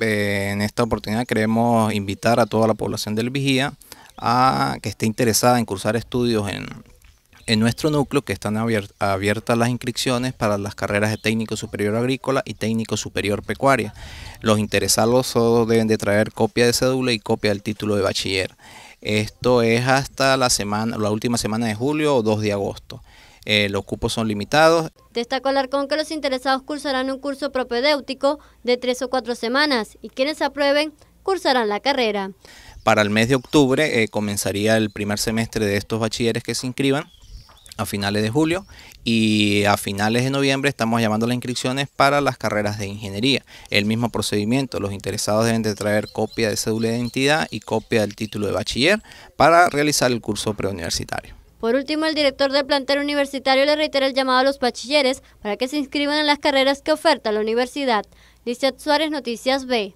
Eh, en esta oportunidad queremos invitar a toda la población del Vigía a que esté interesada en cursar estudios en, nuestro núcleo, que están abiertas las inscripciones para las carreras de técnico superior agrícola y técnico superior pecuaria. Los interesados deben de traer copia de cédula y copia del título de bachiller. Esto es hasta la semana, la última semana de julio o 2 de agosto. Eh, los cupos son limitados. Destacó Alarcón que los interesados cursarán un curso propedéutico de tres o cuatro semanas y quienes aprueben cursarán la carrera. Para el mes de octubre eh, comenzaría el primer semestre de estos bachilleres que se inscriban a finales de julio y a finales de noviembre estamos llamando las inscripciones para las carreras de ingeniería. El mismo procedimiento, los interesados deben de traer copia de cédula de identidad y copia del título de bachiller para realizar el curso preuniversitario. Por último, el director del plantel universitario le reitera el llamado a los bachilleres para que se inscriban en las carreras que oferta la universidad. Lizeth Suárez, Noticias B.